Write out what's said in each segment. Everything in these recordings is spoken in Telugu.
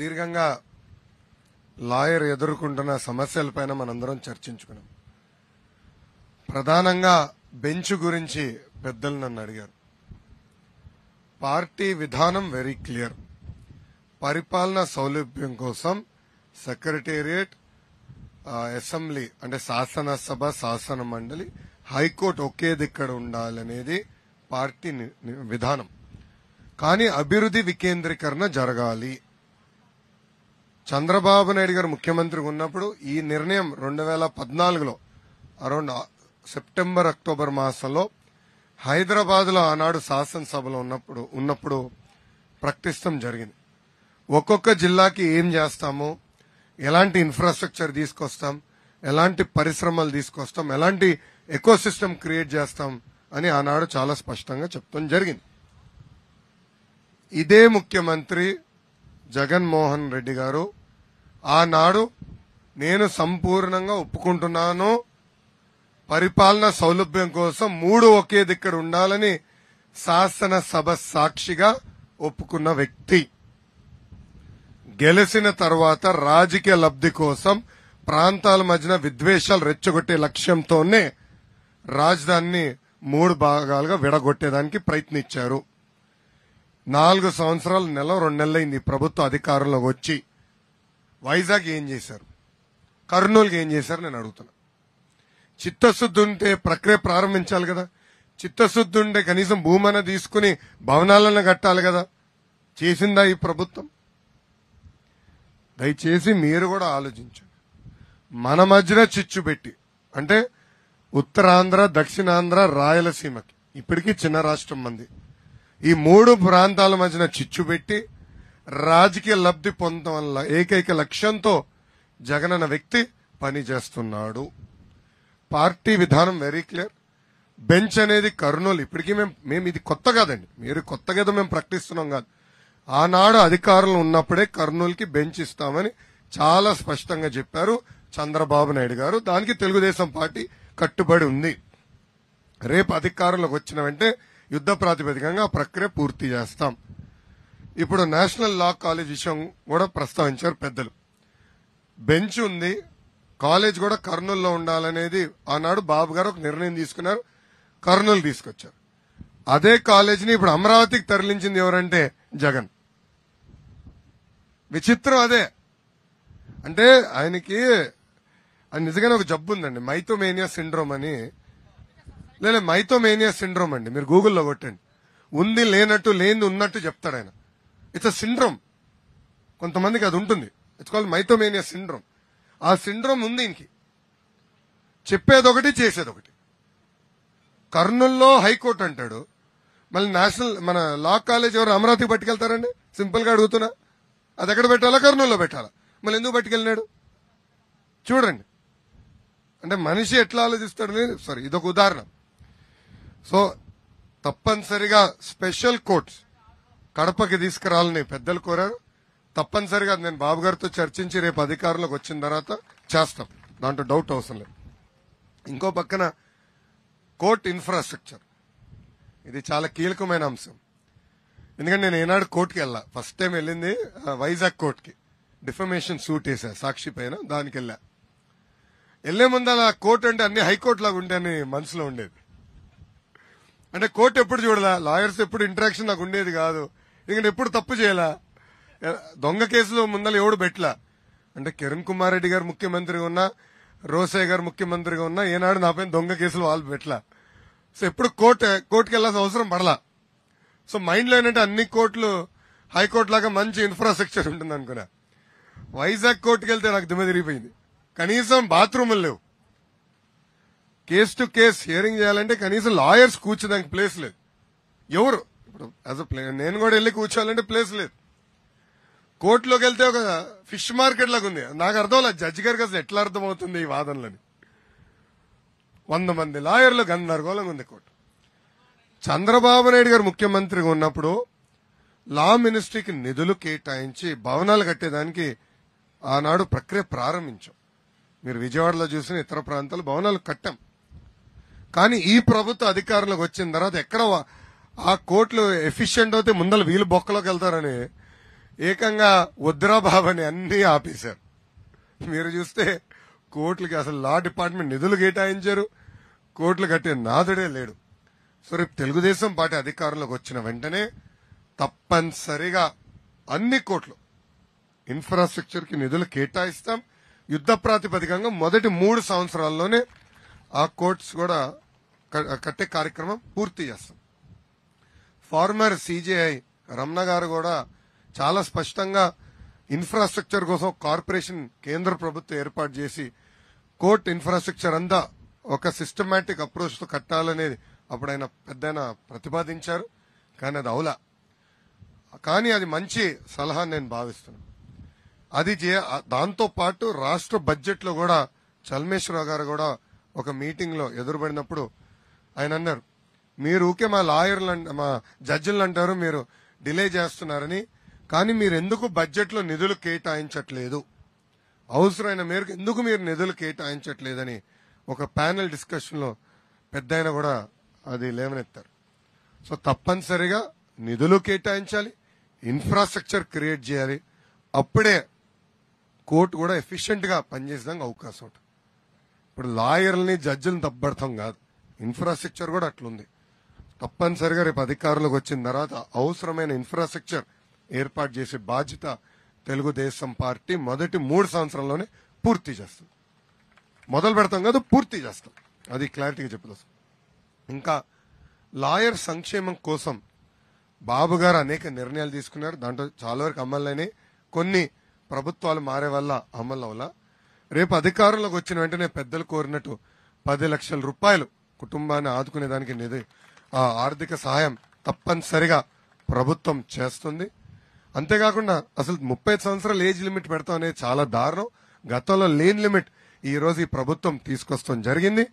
దీర్ఘంగా లాయర్ ఎదుర్కొంటున్న సమస్యలపైన మనందరం చర్చించుకున్నాం ప్రధానంగా బెంచ్ గురించి పెద్దలు నన్ను అడిగారు పార్టీ విధానం వెరీ క్లియర్ పరిపాలన సౌలభ్యం కోసం సెక్రటేరియట్ అసెంబ్లీ అంటే శాసనసభ శాసన మండలి హైకోర్టు ఒకే దిక్కడ ఉండాలనేది పార్టీ విధానం కానీ అభివృద్ధి వికేంద్రీకరణ జరగాలి చంద్రబాబు నాయుడు గారు ముఖ్యమంత్రిగా ఉన్నప్పుడు ఈ నిర్ణయం రెండు వేల పద్నాలుగులో అరౌండ్ సెప్టెంబర్ అక్టోబర్ మాసంలో హైదరాబాద్లో ఆనాడు శాసనసభలో ఉన్నప్పుడు ఉన్నప్పుడు ప్రకటించడం జరిగింది ఒక్కొక్క జిల్లాకి ఏం చేస్తాము ఎలాంటి ఇన్ఫ్రాస్ట్రక్చర్ తీసుకొస్తాం ఎలాంటి పరిశ్రమలు తీసుకొస్తాం ఎలాంటి ఎకోసిస్టమ్ క్రియేట్ చేస్తాం అని ఆనాడు చాలా స్పష్టంగా చెప్తాం జరిగింది ఇదే ముఖ్యమంత్రి జగన్మోహన్ రెడ్డి గారు ఆనాడు నేను సంపూర్ణంగా ఒప్పుకుంటున్నాను పరిపాలన సౌలభ్యం కోసం మూడు ఒకే దిక్కడ ఉండాలని శాసనసభ సాక్షిగా ఒప్పుకున్న వ్యక్తి గెలిచిన తర్వాత రాజకీయ లబ్ధి కోసం ప్రాంతాల మధ్యన విద్వేషాలు రెచ్చగొట్టే లక్ష్యంతోనే రాజధానిని మూడు భాగాలుగా విడగొట్టేదానికి ప్రయత్నించారు నాలుగు సంవత్సరాలు నెల రెండు నెలలైంది ప్రభుత్వ అధికారంలోకి వచ్చి వైజాగ్ ఏం చేశారు కర్నూలుకి ఏం చేశారు నేను అడుగుతున్నా చిత్తశుద్ధి ఉంటే ప్రక్రియ ప్రారంభించాలి కదా చిత్తశుద్ధి ఉంటే కనీసం భూమన తీసుకుని భవనాలను కట్టాలి కదా చేసిందా ఈ ప్రభుత్వం దయచేసి మీరు కూడా ఆలోచించండి మన మధ్యన చిచ్చు పెట్టి అంటే ఉత్తరాంధ్ర దక్షిణాంధ్ర రాయలసీమకి ఇప్పటికీ చిన్న రాష్ట్రం మంది ఈ మూడు ప్రాంతాల మధ్యన చిచ్చు పెట్టి రాజకీయ లబ్ధి పొందడం వల్ల ఏకైక లక్ష్యంతో జగన్ అన్న వ్యక్తి పనిచేస్తున్నాడు పార్టీ విధానం వెరీ క్లియర్ బెంచ్ అనేది కర్నూలు ఇప్పటికీ మేము మేము ఇది కొత్త కాదండి మీరు కొత్త కదా మేము ప్రకటిస్తున్నాం కాదు ఆనాడు అధికారులు ఉన్నప్పుడే కర్నూలుకి బెంచ్ ఇస్తామని చాలా స్పష్టంగా చెప్పారు చంద్రబాబు నాయుడు గారు దానికి తెలుగుదేశం పార్టీ కట్టుబడి ఉంది రేపు అధికారంలోకి వచ్చిన వెంటనే యుద్ద ప్రాతిపదికంగా ప్రక్రియ పూర్తి చేస్తాం ఇప్పుడు నేషనల్ లా కాలేజ్ విషయం కూడా ప్రస్తావించారు పెద్దలు బెంచ్ ఉంది కాలేజ్ కూడా కర్నూలులో ఉండాలనేది ఆనాడు బాబు గారు ఒక నిర్ణయం తీసుకున్నారు కర్నూలు తీసుకొచ్చారు అదే కాలేజీని ఇప్పుడు అమరావతికి తరలించింది ఎవరంటే జగన్ విచిత్రం అదే అంటే ఆయనకి నిజంగానే ఒక జబ్బు ఉందండి మైథోమేనియా సిండ్రోమ్ అని లేదా మైథోమేనియా సిండ్రోమ్ అండి మీరు గూగుల్లో కొట్టండి ఉంది లేనట్టు లేని ఉన్నట్టు చెప్తాడు ఆయన ఇట్స్ అ సిండ్రోమ్ కొంతమందికి అది ఉంటుంది ఇట్స్ కాల్ మైథోమేనియా సిండ్రోమ్ ఆ సిండ్రోమ్ ఉంది ఇంకి చెప్పేదొకటి చేసేదొకటి కర్నూల్లో హైకోర్టు అంటాడు మళ్ళీ నేషనల్ మన లా కాలేజ్ ఎవరు అమరావతికి పట్టుకెళ్తారండి సింపుల్గా అడుగుతున్నా అది ఎక్కడ పెట్టాలా కర్నూల్లో పెట్టాలా మళ్ళీ ఎందుకు పట్టుకెళ్ళినాడు చూడండి అంటే మనిషి ఎట్లా ఆలోచిస్తాడు సారీ ఇదొక ఉదాహరణ సో తప్పనిసరిగా స్పెషల్ కోర్ట్స్ కడపకి తీసుకురాలని పెద్దలు కోరారు తప్పనిసరిగా నేను బాబు గారితో చర్చించి రేపు అధికారంలోకి వచ్చిన తర్వాత చేస్తాం దాంట్లో డౌట్ అవసరం లేదు ఇంకో పక్కన కోర్ట్ ఇన్ఫ్రాస్ట్రక్చర్ ఇది చాలా కీలకమైన అంశం ఎందుకంటే నేను ఏనాడు కోర్టుకి వెళ్ళా ఫస్ట్ టైం వెళ్ళింది వైజాగ్ కోర్టుకి డిఫమేషన్ సూట్ వేసా సాక్షి పైన దానికి వెళ్ళా వెళ్లే ముందు అలా కోర్టు అంటే అన్ని హైకోర్టు లాగా ఉండే అని మనసులో ఉండేది అంటే కోర్టు ఎప్పుడు చూడలా లాయర్స్ ఎప్పుడు ఇంటరాక్షన్ నాకు ఉండేది కాదు ఎందుకంటే ఎప్పుడు తప్పు చేయలా దొంగ కేసులో ముందర ఎవడు పెట్టలా అంటే కిరణ్ కుమార్ రెడ్డి గారు ముఖ్యమంత్రిగా ఉన్నా రోసయ్య గారు ముఖ్యమంత్రిగా ఉన్నా ఏనాడు నా పైన దొంగ కేసులు వాళ్ళు పెట్టలా సో ఎప్పుడు కోర్టు కోర్టుకి వెళ్లాల్సిన అవసరం పడలా సో మైండ్లో ఏంటంటే అన్ని కోర్టులు హైకోర్టు లాగా మంచి ఇన్ఫ్రాస్ట్రక్చర్ ఉంటుంది అనుకున్నా వైజాగ్ కోర్టుకి వెళ్తే నాకు దిమ్మ తిరిగిపోయింది కనీసం బాత్రూములు లేవు కేస్ టు కేస్ హియరింగ్ చేయాలంటే కనీసం లాయర్స్ కూర్చోదానికి ప్లేస్ లేదు ఎవరు ఇప్పుడు యాజ్ అ నేను కూడా వెళ్ళి కూర్చోవాలంటే ప్లేస్ లేదు కోర్టులోకి వెళ్తే ఒక ఫిష్ మార్కెట్ లాగా ఉంది నాకు అర్థం లేదు జడ్జి గారికి అసలు ఎట్లా అర్థమవుతుంది ఈ వాదనలని వంద మంది లాయర్లు గందరగోళంగా ఉంది కోర్టు చంద్రబాబు నాయుడు గారు ముఖ్యమంత్రిగా ఉన్నప్పుడు లా మినిస్ట్రీకి నిధులు కేటాయించి భవనాలు కట్టేదానికి ఆనాడు ప్రక్రియ ప్రారంభించాం మీరు విజయవాడలో చూసిన ఇతర ప్రాంతాలు భవనాలు కట్టాం కానీ ఈ ప్రభుత్వ అధికారంలోకి వచ్చిన తర్వాత ఎక్కడ ఆ కోర్టులు ఎఫిషియెంట్ అయితే ముందర వీలు బొక్కలోకి వెళ్తారని ఏకంగా ఉద్రాబాబని అన్ని ఆపేశారు మీరు చూస్తే కోర్టులకి అసలు లా డిపార్ట్మెంట్ నిధులు కేటాయించారు కోర్టులు కట్టే నాదుడే లేడు సో రేపు తెలుగుదేశం పార్టీ అధికారంలోకి వచ్చిన వెంటనే తప్పనిసరిగా అన్ని కోట్లు ఇన్ఫ్రాస్ట్రక్చర్కి నిధులు కేటాయిస్తాం యుద్ధ ప్రాతిపదికంగా మొదటి మూడు సంవత్సరాల్లోనే ఆ కోర్ట్స్ కూడా కట్టే కార్యక్రమం పూర్తి చేస్తాం ఫార్మర్ సీజేఐ రమణ గారు కూడా చాలా స్పష్టంగా ఇన్ఫ్రాస్ట్రక్చర్ కోసం కార్పొరేషన్ కేంద్ర ప్రభుత్వం ఏర్పాటు చేసి కోర్ట్ ఇన్ఫ్రాస్ట్రక్చర్ అంతా ఒక సిస్టమేటిక్ అప్రోచ్ తో కట్టాలనేది అప్పుడు ఆయన పెద్ద ప్రతిపాదించారు కానీ అది అవుల కానీ అది మంచి సలహా నేను భావిస్తున్నాను అది దాంతో పాటు రాష్ట్ర బడ్జెట్ లో కూడా చల్మేశ్వరరావు గారు కూడా ఒక మీటింగ్లో ఎదురుపడినప్పుడు ఆయన అన్నారు మీరు ఊకే మా లాయర్లు మా జడ్జిలు అంటారు మీరు డిలే చేస్తున్నారని కానీ మీరు ఎందుకు బడ్జెట్లో నిధులు కేటాయించట్లేదు అవసరమైన మేరకు ఎందుకు మీరు నిధులు కేటాయించట్లేదని ఒక ప్యానెల్ డిస్కషన్లో పెద్ద కూడా అది లేవనెత్తారు సో తప్పనిసరిగా నిధులు కేటాయించాలి ఇన్ఫ్రాస్ట్రక్చర్ క్రియేట్ చేయాలి అప్పుడే కోర్టు కూడా గా పనిచేసేదానికి అవకాశం ఉంటుంది ఇప్పుడు లాయర్లని జడ్జిని తప్పబడతాం కాదు ఇన్ఫ్రాస్ట్రక్చర్ కూడా అట్లుంది తప్పనిసరిగా రేపు అధికారంలోకి వచ్చిన తర్వాత అవసరమైన ఇన్ఫ్రాస్ట్రక్చర్ ఏర్పాటు చేసే బాధ్యత తెలుగుదేశం పార్టీ మొదటి మూడు సంవత్సరాల్లోనే పూర్తి చేస్తాం మొదలు పెడతాం కాదు పూర్తి చేస్తాం అది క్లారిటీగా చెప్పదు ఇంకా లాయర్ సంక్షేమం కోసం బాబు గారు అనేక నిర్ణయాలు తీసుకున్నారు దాంట్లో చాలా వరకు అమలైనవి కొన్ని ప్రభుత్వాలు మారే వల్ల అమలు అవలా రేపు అధికారంలోకి వచ్చిన వెంటనే పెద్దలు కోరినట్టు పది లక్షల రూపాయలు కుటుంబాన్ని ఆదుకునే దానికి నిధి ఆ ఆర్థిక సహాయం తప్పనిసరిగా ప్రభుత్వం చేస్తుంది అంతేకాకుండా అసలు ముప్పై సంవత్సరాలు ఏజ్ లిమిట్ పెడతాం అనేది చాలా దారుణం గతంలో లేన్ లిమిట్ ఈ రోజు ఈ ప్రభుత్వం తీసుకొస్తాం జరిగింది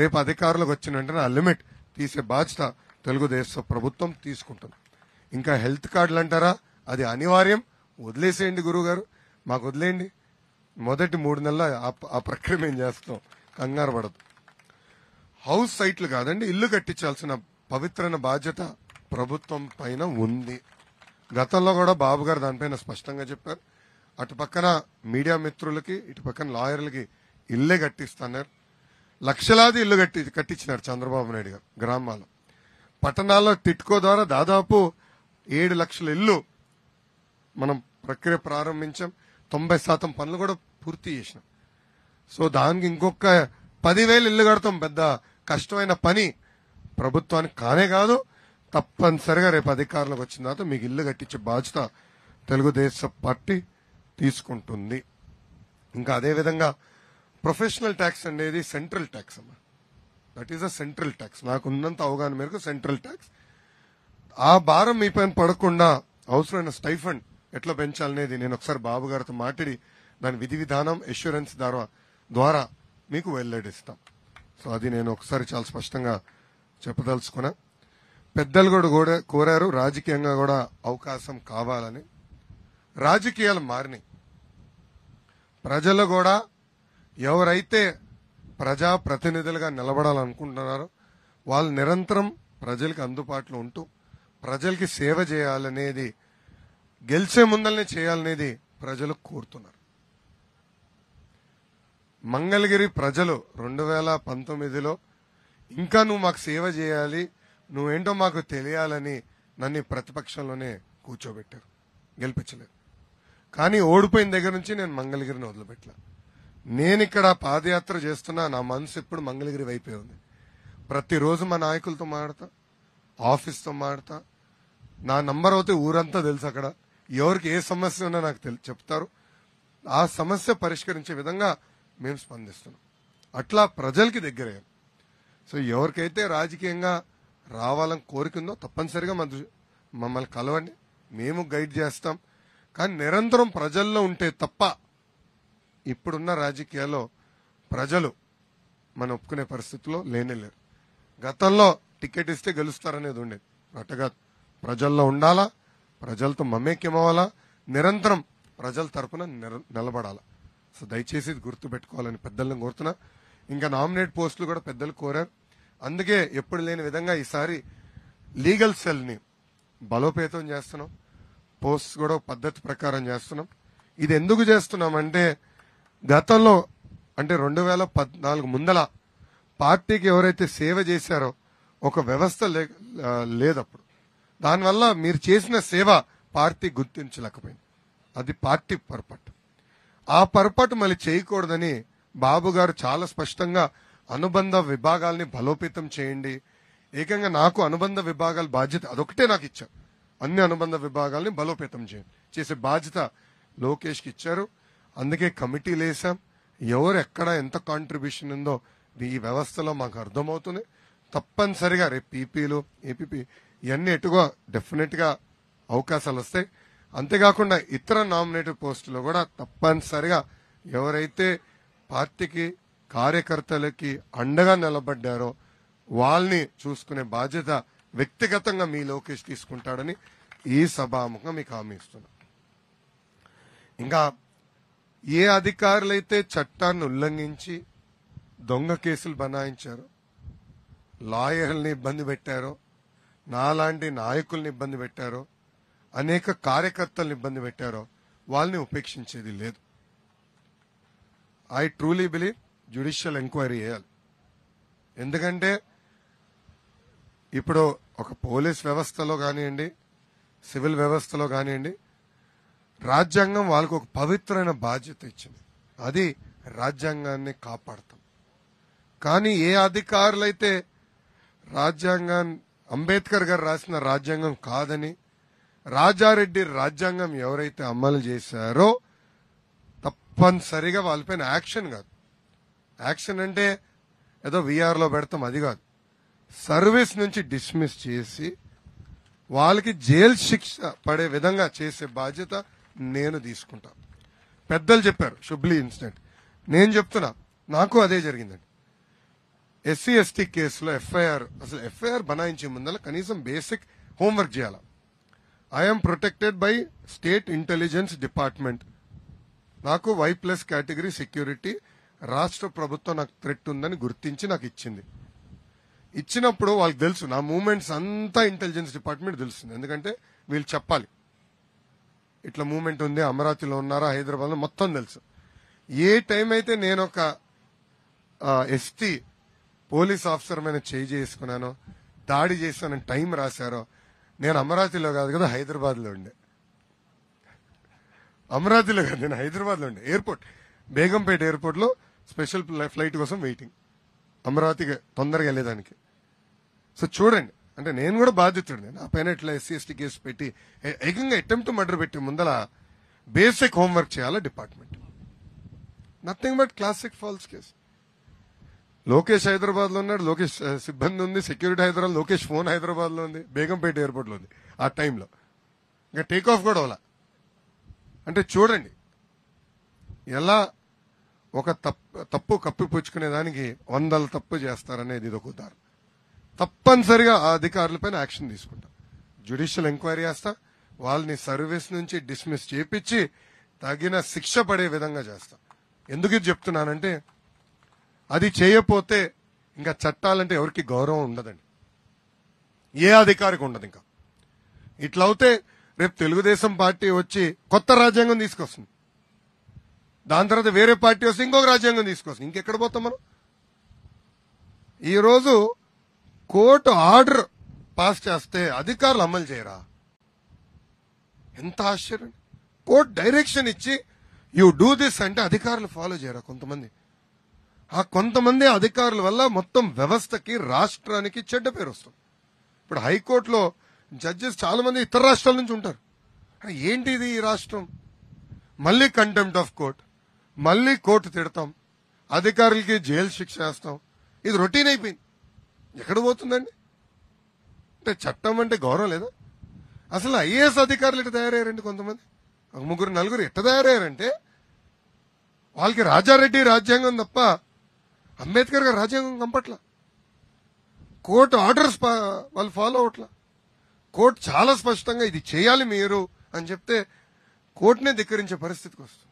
రేపు అధికారులకు వచ్చిన వెంటనే ఆ లిమిట్ తీసే బాధ్యత తెలుగుదేశం ప్రభుత్వం తీసుకుంటుంది ఇంకా హెల్త్ కార్డులు అంటారా అది అనివార్యం వదిలేసేయండి గురువు గారు మాకు వదిలేయండి మొదటి మూడు నెలల ఆ ప్రక్రియ మేము చేస్తాం కంగారు పడదు హౌస్ సైట్లు కాదండి ఇల్లు కట్టించాల్సిన పవిత్రమైన బాధ్యత ప్రభుత్వం పైన ఉంది గతంలో కూడా బాబు గారు దానిపైన స్పష్టంగా చెప్పారు అటు పక్కన మీడియా మిత్రులకి ఇటు పక్కన లాయర్లకి ఇల్లే కట్టిస్తున్నారు లక్షలాది ఇల్లు కట్టి కట్టించినారు చంద్రబాబు నాయుడు గారు గ్రామాల్లో పట్టణాల్లో టిట్కో ద్వారా దాదాపు ఏడు లక్షల ఇల్లు మనం ప్రక్రియ ప్రారంభించాం తొంభై శాతం పనులు కూడా పూర్తి చేసినాం సో దానికి ఇంకొక పదివేలు ఇల్లు కడతాం పెద్ద కష్టమైన పని ప్రభుత్వానికి కానే కాదు తప్పనిసరిగా రేపు అధికారంలోకి వచ్చిన తర్వాత మీకు ఇల్లు కట్టించే బాధ్యత తెలుగుదేశం పార్టీ తీసుకుంటుంది ఇంకా అదేవిధంగా ప్రొఫెషనల్ ట్యాక్స్ అనేది సెంట్రల్ ట్యాక్స్ అమ్మా that is a central tax నాకున్నంత అవగాహన మేరకు సెంట్రల్ ట్యాక్స్ ఆ భారం పైన పడకుండా అవసరమైన స్టైఫండ్ ఎట్లా పెంచాలనేది నేను ఒకసారి బాబు గారితో మాట్లాడి దాని విధి విధానం ఎష్యూరెన్స్ ద్వారా ద్వారా మీకు వెల్లడిస్తాం సో అది నేను ఒకసారి చాలా స్పష్టంగా చెప్పదలుచుకున్నా పెద్దలు కూడా కూడా కోరారు రాజకీయంగా కూడా అవకాశం కావాలని రాజకీయాలు మారినాయి ప్రజలు కూడా ఎవరైతే ప్రజా ప్రతినిధులుగా నిలబడాలనుకుంటున్నారో వాళ్ళు నిరంతరం ప్రజలకు అందుబాటులో ఉంటూ ప్రజలకి సేవ చేయాలనేది గెలిచే ముందల్నే చేయాలనేది ప్రజలు కోరుతున్నారు మంగళగిరి ప్రజలు రెండు వేల పంతొమ్మిదిలో ఇంకా నువ్వు మాకు సేవ చేయాలి నువ్వేంటో మాకు తెలియాలని నన్ను ప్రతిపక్షంలోనే కూర్చోబెట్టారు గెలిపించలేదు కానీ ఓడిపోయిన దగ్గర నుంచి నేను మంగళగిరిని వదిలిపెట్టలా నేను ఇక్కడ పాదయాత్ర చేస్తున్నా నా మనసు ఎప్పుడు మంగళగిరి వైపే ఉంది ప్రతిరోజు మా నాయకులతో మాడతా ఆఫీస్తో మాడతా నా నంబర్ అవుతే ఊరంతా తెలుసు అక్కడ ఎవరికి ఏ సమస్య ఉన్నా నాకు తెలి చెప్తారు ఆ సమస్య పరిష్కరించే విధంగా మేము స్పందిస్తున్నాం అట్లా ప్రజలకి దగ్గరయ్యాం సో ఎవరికైతే రాజకీయంగా రావాలని కోరికిందో తప్పనిసరిగా మన మమ్మల్ని కలవండి మేము గైడ్ చేస్తాం కానీ నిరంతరం ప్రజల్లో ఉంటే తప్ప ఇప్పుడున్న రాజకీయాల్లో ప్రజలు మనం ఒప్పుకునే పరిస్థితిలో లేనేలేరు గతంలో టికెట్ ఇస్తే గెలుస్తారనేది ఉండేది అట్టగా ప్రజల్లో ఉండాలా ప్రజలతో అవ్వాలా నిరంతరం ప్రజల తరపున నిలబడాలా సో దయచేసి ఇది పెట్టుకోవాలని పెద్దలను కోరుతున్నా ఇంకా నామినేట్ పోస్టులు కూడా పెద్దలు కోరారు అందుకే ఎప్పుడు లేని విధంగా ఈసారి లీగల్ సెల్ని బలోపేతం చేస్తున్నాం పోస్ట్ కూడా పద్ధతి ప్రకారం చేస్తున్నాం ఇది ఎందుకు చేస్తున్నామంటే గతంలో అంటే రెండు వేల పద్నాలుగు ముందల పార్టీకి ఎవరైతే సేవ చేశారో ఒక వ్యవస్థ లేదప్పుడు దానివల్ల మీరు చేసిన సేవ పార్టీ గుర్తించలేకపోయింది అది పార్టీ పొరపాటు ఆ పొరపాటు మళ్ళీ చేయకూడదని బాబు గారు చాలా స్పష్టంగా అనుబంధ విభాగాల్ని బలోపేతం చేయండి ఏకంగా నాకు అనుబంధ విభాగాల బాధ్యత అదొకటే నాకు ఇచ్చారు అన్ని అనుబంధ విభాగాల్ని బలోపేతం చేయండి చేసే బాధ్యత లోకేష్కి ఇచ్చారు అందుకే కమిటీలు వేసాం ఎవరు ఎక్కడ ఎంత కాంట్రిబ్యూషన్ ఉందో ఈ వ్యవస్థలో మాకు అర్థమవుతుంది తప్పనిసరిగా రేపు పీపీలు ఏపీపీ ఇవన్నీ ఎటుగో డెఫినెట్గా అవకాశాలు వస్తాయి అంతేకాకుండా ఇతర నామినేటెడ్ పోస్టులో కూడా తప్పనిసరిగా ఎవరైతే పార్టీకి కార్యకర్తలకి అండగా నిలబడ్డారో వాళ్ళని చూసుకునే బాధ్యత వ్యక్తిగతంగా మీ లోకేష్ తీసుకుంటాడని ఈ సభాముఖంగా మీకు హామీ ఇస్తున్నా ఇంకా ఏ అధికారులైతే చట్టాన్ని ఉల్లంఘించి దొంగ కేసులు బనాయించారో లాయర్ని ఇబ్బంది పెట్టారో నాలాంటి నాయకుల్ని ఇబ్బంది పెట్టారో అనేక కార్యకర్తలను ఇబ్బంది పెట్టారో వాళ్ళని ఉపేక్షించేది లేదు I truly believe judicial enquiry చేయాలి ఎందుకంటే ఇప్పుడు ఒక పోలీస్ వ్యవస్థలో కానివ్వండి సివిల్ వ్యవస్థలో కానివ్వండి రాజ్యాంగం వాళ్ళకు ఒక పవిత్రమైన బాధ్యత ఇచ్చింది అది రాజ్యాంగాన్ని కాపాడతాం కానీ ఏ అధికారులైతే రాజ్యాంగాన్ని అంబేద్కర్ గారు రాసిన రాజ్యాంగం కాదని రాజారెడ్డి రాజ్యాంగం ఎవరైతే అమలు చేశారో తప్పనిసరిగా వాళ్ళపైన యాక్షన్ కాదు యాక్షన్ అంటే ఏదో విఆర్లో పెడతాం అది కాదు సర్వీస్ నుంచి డిస్మిస్ చేసి వాళ్ళకి జైలు శిక్ష పడే విధంగా చేసే బాధ్యత నేను తీసుకుంటా పెద్దలు చెప్పారు శుబ్లీ ఇన్సిడెంట్ నేను చెప్తున్నా నాకు అదే జరిగిందండి ఎస్సీ ఎస్టీ కేసులో ఎఫ్ఐఆర్ అసలు ఎఫ్ఐఆర్ బనాయించే ముందర కనీసం బేసిక్ హోంవర్క్ చేయాలి I'm protected by state intelligence department నాకు వై ప్లస్ కేటగిరీ సెక్యూరిటీ రాష్ట్ర ప్రభుత్వం నాకు థ్రెట్ ఉందని గుర్తించి నాకు ఇచ్చింది ఇచ్చినప్పుడు వాళ్ళకి తెలుసు నా మూమెంట్స్ అంతా ఇంటెలిజెన్స్ డిపార్ట్మెంట్ తెలుస్తుంది ఎందుకంటే వీళ్ళు చెప్పాలి ఇట్లా మూమెంట్ ఉంది అమరావతిలో ఉన్నారా హైదరాబాద్లో మొత్తం తెలుసు ఏ టైం అయితే నేను ఒక ఎస్టీ పోలీస్ ఆఫీసర్ మీద చేయి చేసుకున్నాను దాడి చేశానని టైం రాశారో నేను అమరావతిలో కాదు కదా హైదరాబాద్లో ఉండే అమరావతిలో కాదు నేను హైదరాబాద్లో ఉండే ఎయిర్పోర్ట్ బేగంపేట ఎయిర్పోర్ట్లో స్పెషల్ ఫ్లైట్ కోసం వెయిటింగ్ అమరావతికి తొందరగా వెళ్ళేదానికి సో చూడండి అంటే నేను కూడా బాధితుడిని నా పైన ఇట్లా ఎస్సీ ఎస్టీ కేసు పెట్టి ఏకంగా అటెంప్ట్ మర్డర్ పెట్టి ముందల బేసిక్ హోంవర్క్ చేయాలా department nothing but classic false case Lokesh Hyderabad లో ఉన్నాడు లోకేష్ సిబ్బంది ఉంది సెక్యూరిటీ హైదరాబాద్ లోకేష్ ఫోన్ హైదరాబాద్ లో ఉంది బేగంపేట ఎయిర్పోర్ట్ లో ఉంది ఆ టైంలో ఇంకా టేక్ ఆఫ్ కూడా అలా అంటే చూడండి ఎలా ఒక తప్పు తప్పు కప్పిపుచ్చుకునే దానికి వందల తప్పు చేస్తారనేది ఇది ఒక ఉదాహరణ తప్పనిసరిగా ఆ అధికారులపైన యాక్షన్ తీసుకుంటాం జ్యుడిషియల్ ఎంక్వైరీ చేస్తా వాళ్ళని సర్వీస్ నుంచి డిస్మిస్ చేపించి తగిన శిక్ష పడే విధంగా చేస్తాం ఎందుకు ఇది చెప్తున్నానంటే అది చేయపోతే ఇంకా చట్టాలంటే ఎవరికి గౌరవం ఉండదండి ఏ అధికారికి ఉండదు ఇంకా ఇట్లా అవుతే రేపు తెలుగుదేశం పార్టీ వచ్చి కొత్త రాజ్యాంగం తీసుకొస్తుంది దాని తర్వాత వేరే పార్టీ వస్తే ఇంకొక రాజ్యాంగం తీసుకొస్తుంది ఇంకెక్కడ పోతాం మనం ఈరోజు కోర్టు ఆర్డర్ పాస్ చేస్తే అధికారులు అమలు చేయరా ఎంత ఆశ్చర్యం కోర్టు డైరెక్షన్ ఇచ్చి యూ డూ దిస్ అంటే అధికారులు ఫాలో చేయరా కొంతమంది ఆ కొంతమంది అధికారుల వల్ల మొత్తం వ్యవస్థకి రాష్ట్రానికి చెడ్డ పేరు వస్తుంది ఇప్పుడు హైకోర్టులో జడ్జెస్ చాలా మంది ఇతర రాష్ట్రాల నుంచి ఉంటారు ఏంటిది ఈ రాష్ట్రం మళ్ళీ కంటెంప్ట్ ఆఫ్ కోర్ట్ మళ్ళీ కోర్టు తిడతాం అధికారులకి జైలు శిక్ష వేస్తాం ఇది రొటీన్ అయిపోయింది ఎక్కడ పోతుందండి అంటే చట్టం అంటే గౌరవం లేదా అసలు ఐఏఎస్ అధికారులు ఇట్లా తయారయ్యారండి కొంతమంది ఒక ముగ్గురు నలుగురు ఎట్ట తయారయ్యారంటే వాళ్ళకి రాజారెడ్డి రాజ్యాంగం తప్ప అంబేద్కర్ గారు రాజ్యాంగం కంపట్లా కోర్టు ఆర్డర్స్ వాళ్ళు ఫాలో అవట్లా కోర్టు చాలా స్పష్టంగా ఇది చేయాలి మీరు అని చెప్తే కోర్టునే ధిక్కరించే పరిస్థితికి వస్తుంది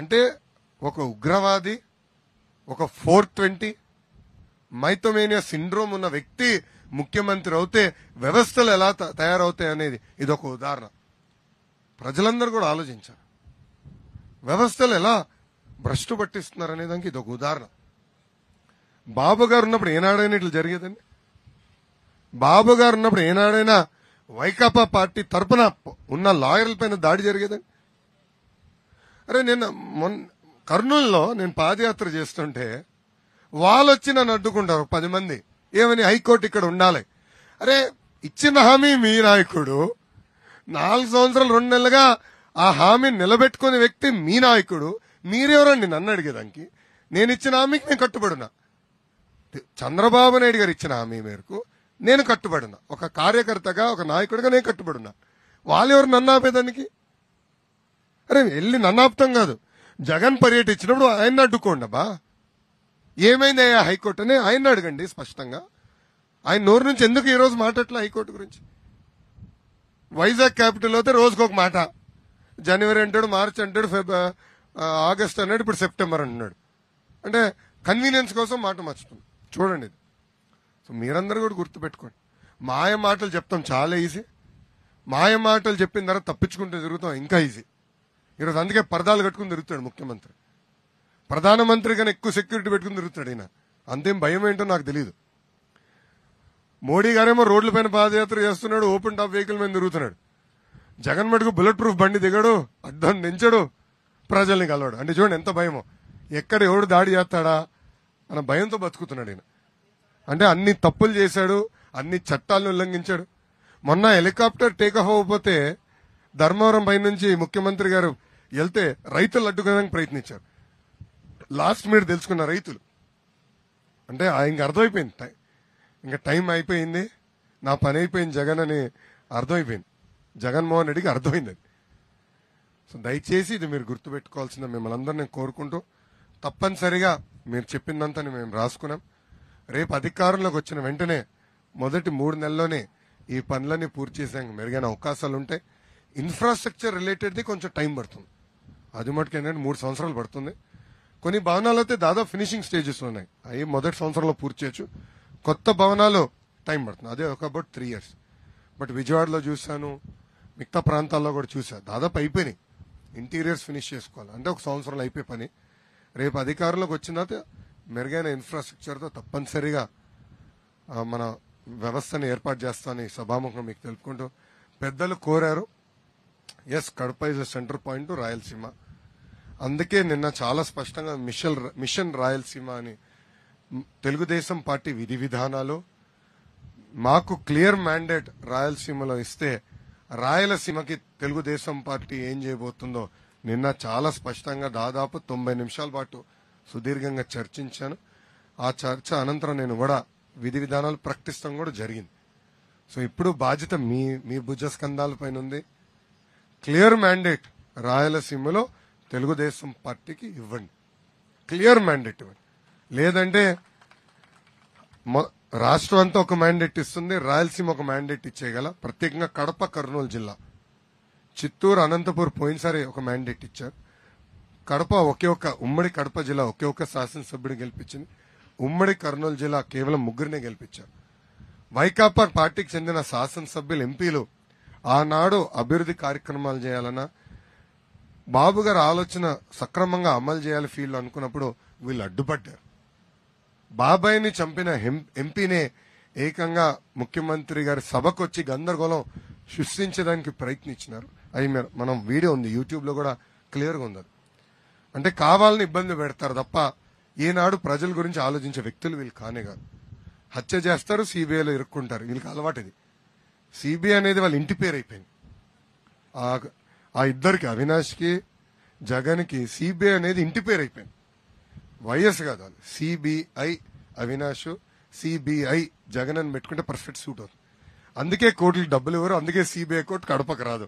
అంటే ఒక ఉగ్రవాది ఒక ఫోర్ ట్వంటీ మైథోమేనియా సిండ్రోమ్ ఉన్న వ్యక్తి ముఖ్యమంత్రి అవుతే వ్యవస్థలు ఎలా తయారవుతాయి అనేది ఇదొక ఉదాహరణ ప్రజలందరూ కూడా ఆలోచించారు వ్యవస్థలు ఎలా భ్రష్టు పట్టిస్తున్నారనే దానికి ఇది ఒక ఉదాహరణ బాబు గారు ఉన్నప్పుడు ఏనాడైనా ఇట్లా జరిగేదండి బాబు గారు ఉన్నప్పుడు ఏనాడైనా వైకాపా పార్టీ తరపున ఉన్న లాయర్ల పైన దాడి జరిగేదండి అరే నేను మొన్న కర్నూలులో నేను పాదయాత్ర చేస్తుంటే వాళ్ళు వచ్చి నన్ను అడ్డుకుంటారు పది మంది ఏమని హైకోర్టు ఇక్కడ ఉండాలి అరే ఇచ్చిన హామీ మీ నాయకుడు నాలుగు సంవత్సరాలు రెండు నెలలుగా ఆ హామీని నిలబెట్టుకునే వ్యక్తి మీ నాయకుడు మీరెవరండి నన్ను అడిగేదానికి నేను ఇచ్చిన హామీకి నేను కట్టుబడినా చంద్రబాబు నాయుడు గారు ఇచ్చిన హామీ మేరకు నేను కట్టుబడిన ఒక కార్యకర్తగా ఒక నాయకుడిగా నేను కట్టుబడిన ఎవరు నన్ను ఆపేదానికి అరే వెళ్ళి నన్ను ఆపుతాం కాదు జగన్ పర్యటించినప్పుడు ఆయన్ని అడ్డుకోండి బా ఏమైంది అయ్యా హైకోర్టు అని ఆయన్ని అడగండి స్పష్టంగా ఆయన నోరు నుంచి ఎందుకు ఈరోజు మాట్లాడలే హైకోర్టు గురించి వైజాగ్ క్యాపిటల్ అయితే రోజుకొక మాట జనవరి అంటాడు మార్చి అంటాడు ఫిబ్రవరి ఆగస్ట్ అన్నాడు ఇప్పుడు సెప్టెంబర్ అన్నాడు అంటే కన్వీనియన్స్ కోసం మాట మర్చిపోయింది చూడండి ఇది సో మీరందరూ కూడా గుర్తుపెట్టుకోండి మాయ మాటలు చెప్తాం చాలా ఈజీ మాయ మాటలు చెప్పిన తర్వాత తప్పించుకుంటే తిరుగుతాం ఇంకా ఈజీ ఈరోజు అందుకే పరదాలు కట్టుకుని తిరుగుతాడు ముఖ్యమంత్రి ప్రధానమంత్రి కన్నా ఎక్కువ సెక్యూరిటీ పెట్టుకుని తిరుగుతాడు ఈయన అంతేం భయం ఏంటో నాకు తెలియదు మోడీ గారేమో రోడ్లపైన పాదయాత్ర చేస్తున్నాడు ఓపెన్ టాప్ వెహికల్ మీద తిరుగుతున్నాడు జగన్ మటుకు బుల్లెట్ ప్రూఫ్ బండి దిగాడు అర్థం నించడు ప్రజల్ని కలవాడు అంటే చూడండి ఎంత భయమో ఎక్కడ ఎవడు దాడి చేస్తాడా అన్న భయంతో బతుకుతున్నాడు ఈయన అంటే అన్ని తప్పులు చేశాడు అన్ని చట్టాలను ఉల్లంఘించాడు మొన్న హెలికాప్టర్ ఆఫ్ అవ్వకపోతే ధర్మవరం పై నుంచి ముఖ్యమంత్రి గారు వెళ్తే రైతులు అడ్డుకోవడానికి ప్రయత్నించారు లాస్ట్ మీరు తెలుసుకున్న రైతులు అంటే ఆయనకి అర్థమైపోయింది ఇంకా టైం అయిపోయింది నా పని అయిపోయింది జగన్ అని అర్థమైపోయింది జగన్మోహన్ రెడ్డికి అర్థమైంది సో దయచేసి ఇది మీరు గుర్తుపెట్టుకోవాల్సిన మిమ్మల్ని అందరినీ కోరుకుంటూ తప్పనిసరిగా మీరు చెప్పిందంతా మేము రాసుకున్నాం రేపు అధికారంలోకి వచ్చిన వెంటనే మొదటి మూడు నెలల్లోనే ఈ పనులన్నీ పూర్తి చేసేందుకు మెరుగైన అవకాశాలు ఉంటాయి ఇన్ఫ్రాస్ట్రక్చర్ రిలేటెడ్ది కొంచెం టైం పడుతుంది అది మటుకు ఏంటంటే మూడు సంవత్సరాలు పడుతుంది కొన్ని భవనాలు అయితే దాదాపు ఫినిషింగ్ స్టేజెస్ ఉన్నాయి అవి మొదటి సంవత్సరంలో పూర్తి చేయొచ్చు కొత్త భవనాలు టైం పడుతుంది అదే ఒక అబౌట్ త్రీ ఇయర్స్ బట్ విజయవాడలో చూశాను మిగతా ప్రాంతాల్లో కూడా చూసా దాదాపు అయిపోయినాయి ఇంటీరియర్స్ ఫినిష్ చేసుకోవాలి అంటే ఒక సంవత్సరం అయిపోయే పని రేపు అధికారంలోకి వచ్చిన తర్వాత మెరుగైన ఇన్ఫ్రాస్ట్రక్చర్తో తప్పనిసరిగా మన వ్యవస్థను ఏర్పాటు చేస్తామని సభాముఖం మీకు తెలుపుకుంటూ పెద్దలు కోరారు yes Kadapa is centre point Rayalaseema అందుకే నిన్న చాలా స్పష్టంగా మిషన్ మిషన్ రాయలసీమ అని తెలుగుదేశం పార్టీ విధి విధానాలు మాకు క్లియర్ మ్యాండేట్ రాయలసీమలో ఇస్తే రాయలసీమకి తెలుగుదేశం పార్టీ ఏం చేయబోతుందో నిన్న చాలా స్పష్టంగా దాదాపు తొంభై నిమిషాల పాటు సుదీర్ఘంగా చర్చించాను ఆ చర్చ అనంతరం నేను కూడా విధి విధానాలు ప్రకటిస్తాం కూడా జరిగింది సో ఇప్పుడు బాధ్యత మీ మీ స్కందాలపైన ఉంది క్లియర్ మ్యాండేట్ రాయలసీమలో తెలుగుదేశం పార్టీకి ఇవ్వండి క్లియర్ మ్యాండేట్ ఇవ్వండి లేదంటే రాష్ట్రం అంతా ఒక మ్యాండేట్ ఇస్తుంది రాయలసీమ ఒక మ్యాండేట్ ఇచ్చేయగల ప్రత్యేకంగా కడప కర్నూలు జిల్లా చిత్తూరు అనంతపూర్ పోయినసారి ఒక మ్యాండేట్ ఇచ్చారు కడప ఒకే ఒక ఉమ్మడి కడప జిల్లా ఒకే ఒక శాసనసభ్యుడిని గెలిపించింది ఉమ్మడి కర్నూలు జిల్లా కేవలం ముగ్గురినే గెలిపించారు వైకాపా పార్టీకి చెందిన శాసనసభ్యులు ఎంపీలు ఆనాడు అభివృద్ధి కార్యక్రమాలు చేయాలన్నా బాబు గారు ఆలోచన సక్రమంగా అమలు చేయాలి ఫీల్డ్ అనుకున్నప్పుడు వీళ్ళు అడ్డుపడ్డారు బాబాయ్ని చంపిన ఎంపీనే ఏకంగా ముఖ్యమంత్రి గారి సభకు వచ్చి గందరగోళం సృష్టించడానికి ప్రయత్నించినారు అది మనం వీడియో ఉంది యూట్యూబ్లో కూడా క్లియర్గా ఉంది అంటే కావాలని ఇబ్బంది పెడతారు తప్ప ఏనాడు ప్రజల గురించి ఆలోచించే వ్యక్తులు వీళ్ళు కానే కాదు హత్య చేస్తారు సిబిఐలో ఇరుక్కుంటారు వీళ్ళకి అలవాటు ఇది సిబిఐ అనేది వాళ్ళ ఇంటి పేరు అయిపోయింది ఆ ఇద్దరికి అవినాష్కి జగన్కి సిబిఐ అనేది ఇంటి పేరు అయిపోయింది వైఎస్ కాదు సిబిఐ అవినాష్ సిబిఐ జగన్ అని పెట్టుకుంటే పర్ఫెక్ట్ సూట్ అవుతుంది అందుకే కోర్టులు డబ్బులు ఇవ్వరు అందుకే సిబిఐ కోర్టు కడపకు రాదు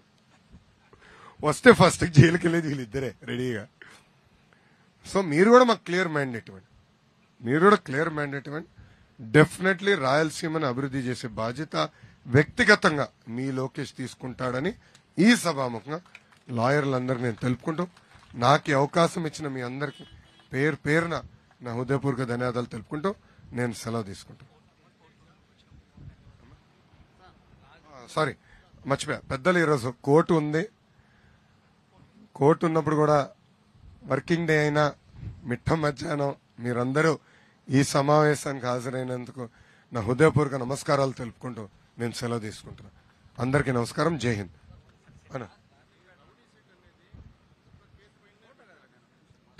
వస్తే ఫస్ట్ జైలుకి వెళ్ళేది వీళ్ళు ఇద్దరే రెడీగా సో మీరు కూడా మాకు క్లియర్ మ్యాండేట్ ఇవ్వండి మీరు కూడా క్లియర్ మ్యాండేట్ ఇవ్వండి డెఫినెట్లీ రాయలసీమను అభివృద్ధి చేసే బాధ్యత వ్యక్తిగతంగా మీ లోకేష్ తీసుకుంటాడని ఈ సభాముఖంగా లాయర్లందరూ నేను తెలుపుకుంటూ నాకు అవకాశం ఇచ్చిన మీ అందరికీ పేరు పేరున నా హృదయపూర్వక ధన్యవాదాలు తెలుపుకుంటూ నేను సెలవు తీసుకుంటా సారీ మర్చిపోయా పెద్దలు ఈరోజు కోర్టు ఉంది కోర్టు ఉన్నప్పుడు కూడా వర్కింగ్ డే అయినా మిట్ట మధ్యాహ్నం మీరందరూ ఈ సమావేశానికి హాజరైనందుకు నా హృదయపూర్వక నమస్కారాలు తెలుపుకుంటూ నేను సెలవు తీసుకుంటున్నాను అందరికీ నమస్కారం జై హింద్ అనా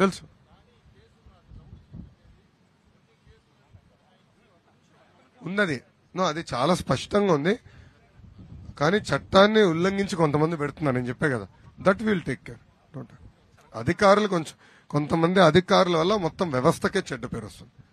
తెలుసు ఉన్నది అది చాలా స్పష్టంగా ఉంది కానీ చట్టాన్ని ఉల్లంఘించి కొంతమంది పెడుతున్నారు నేను చెప్పే కదా దట్ విల్ టేక్ కేర్ అధికారులు కొంచెం కొంతమంది అధికారుల వల్ల మొత్తం వ్యవస్థకే చెడ్డ పేరు వస్తుంది